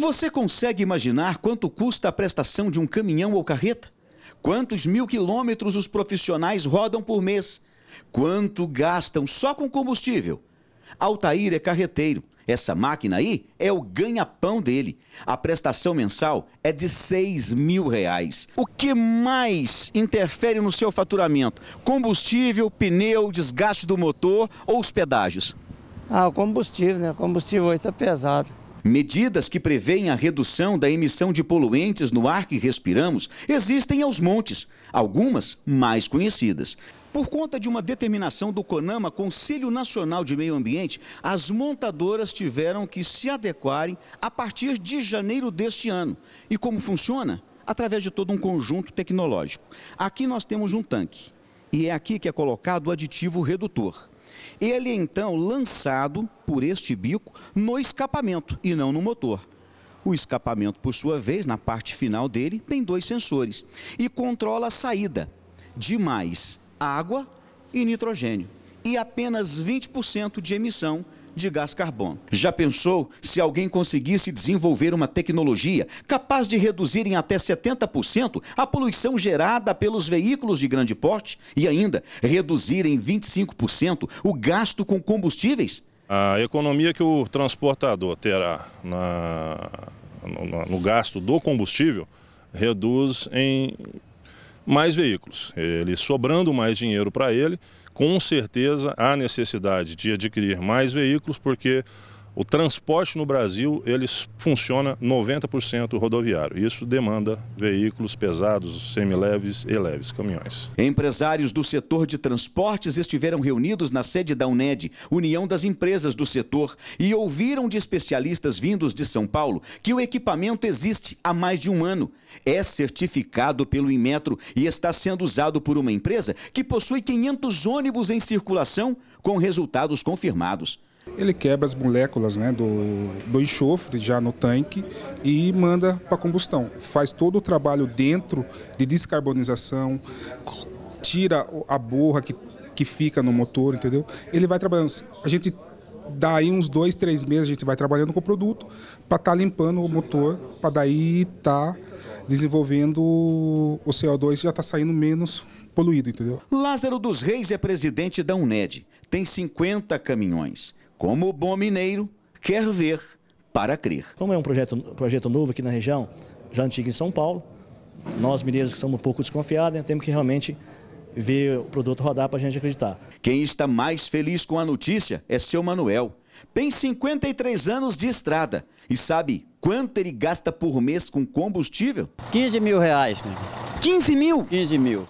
Você consegue imaginar quanto custa a prestação de um caminhão ou carreta? Quantos mil quilômetros os profissionais rodam por mês? Quanto gastam só com combustível? Altair é carreteiro. Essa máquina aí é o ganha-pão dele. A prestação mensal é de 6 mil reais. O que mais interfere no seu faturamento? Combustível, pneu, desgaste do motor ou os pedágios? Ah, o combustível, né? O combustível hoje está pesado. Medidas que preveem a redução da emissão de poluentes no ar que respiramos existem aos montes, algumas mais conhecidas. Por conta de uma determinação do CONAMA, Conselho Nacional de Meio Ambiente, as montadoras tiveram que se adequarem a partir de janeiro deste ano. E como funciona? Através de todo um conjunto tecnológico. Aqui nós temos um tanque e é aqui que é colocado o aditivo redutor. Ele é então lançado por este bico no escapamento e não no motor. O escapamento, por sua vez, na parte final dele, tem dois sensores e controla a saída de mais água e nitrogênio e apenas 20% de emissão de gás carbono. Já pensou se alguém conseguisse desenvolver uma tecnologia capaz de reduzir em até 70% a poluição gerada pelos veículos de grande porte e ainda reduzir em 25% o gasto com combustíveis? A economia que o transportador terá na, no, no gasto do combustível reduz em mais veículos. Ele sobrando mais dinheiro para ele, com certeza há necessidade de adquirir mais veículos, porque o transporte no Brasil, ele funciona 90% rodoviário. Isso demanda veículos pesados, semileves e leves, caminhões. Empresários do setor de transportes estiveram reunidos na sede da UNED, União das Empresas do Setor, e ouviram de especialistas vindos de São Paulo que o equipamento existe há mais de um ano. É certificado pelo Inmetro e está sendo usado por uma empresa que possui 500 ônibus em circulação com resultados confirmados ele quebra as moléculas né, do, do enxofre já no tanque e manda para combustão. Faz todo o trabalho dentro de descarbonização, tira a borra que, que fica no motor, entendeu? Ele vai trabalhando. A gente daí uns dois, três meses a gente vai trabalhando com o produto para estar tá limpando o motor, para daí estar tá desenvolvendo o CO2 já está saindo menos poluído, entendeu? Lázaro dos Reis é presidente da Uned, tem 50 caminhões como o bom mineiro, quer ver para crer. Como é um projeto, projeto novo aqui na região, já antigo em São Paulo, nós mineiros que somos um pouco desconfiados, né, temos que realmente ver o produto rodar para a gente acreditar. Quem está mais feliz com a notícia é seu Manuel. Tem 53 anos de estrada e sabe quanto ele gasta por mês com combustível? 15 mil reais. 15 mil? 15 mil.